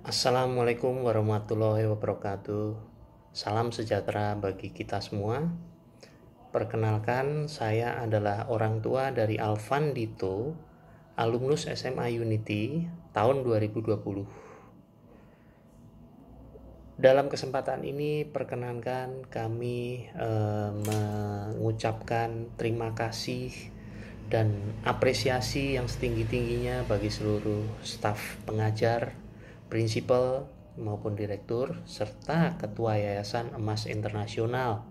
Assalamualaikum warahmatullahi wabarakatuh. Salam sejahtera bagi kita semua. Perkenalkan, saya adalah orang tua dari Alvan Dito, alumnus SMA Unity tahun 2020. Dalam kesempatan ini, perkenankan kami eh, mengucapkan terima kasih dan apresiasi yang setinggi-tingginya bagi seluruh staf pengajar prinsipal maupun direktur, serta ketua Yayasan Emas Internasional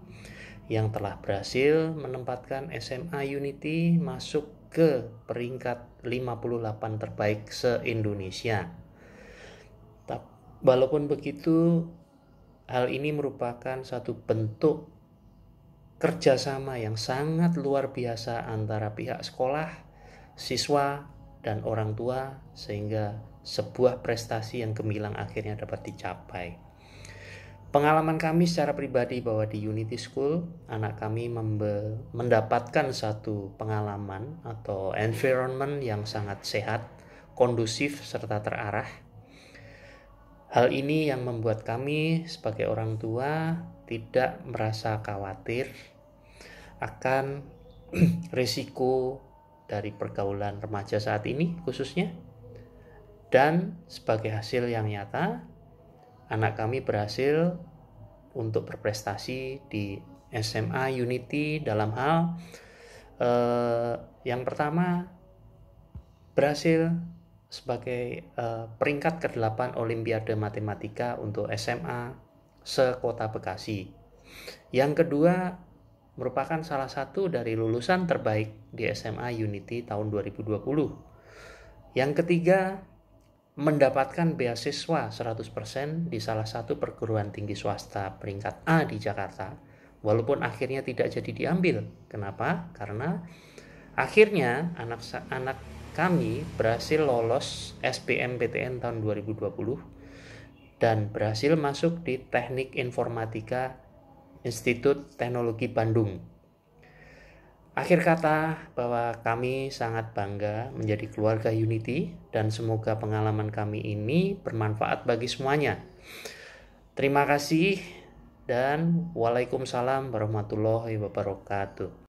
yang telah berhasil menempatkan SMA Unity masuk ke peringkat 58 terbaik se-Indonesia. Walaupun begitu, hal ini merupakan satu bentuk kerjasama yang sangat luar biasa antara pihak sekolah, siswa, dan orang tua sehingga sebuah prestasi yang gemilang akhirnya dapat dicapai. Pengalaman kami secara pribadi bahwa di Unity School anak kami mendapatkan satu pengalaman atau environment yang sangat sehat, kondusif serta terarah. Hal ini yang membuat kami sebagai orang tua tidak merasa khawatir akan risiko dari pergaulan remaja saat ini khususnya dan sebagai hasil yang nyata anak kami berhasil untuk berprestasi di SMA Unity dalam hal eh, yang pertama berhasil sebagai eh, peringkat ke-8 Olimpiade Matematika untuk SMA sekota Bekasi. Yang kedua merupakan salah satu dari lulusan terbaik di SMA Unity tahun 2020. Yang ketiga, mendapatkan beasiswa 100% di salah satu perguruan tinggi swasta peringkat A di Jakarta. Walaupun akhirnya tidak jadi diambil. Kenapa? Karena akhirnya anak anak kami berhasil lolos SBMPTN tahun 2020 dan berhasil masuk di Teknik Informatika Institut Teknologi Bandung. Akhir kata bahwa kami sangat bangga menjadi keluarga Unity dan semoga pengalaman kami ini bermanfaat bagi semuanya. Terima kasih dan Waalaikumsalam warahmatullahi wabarakatuh.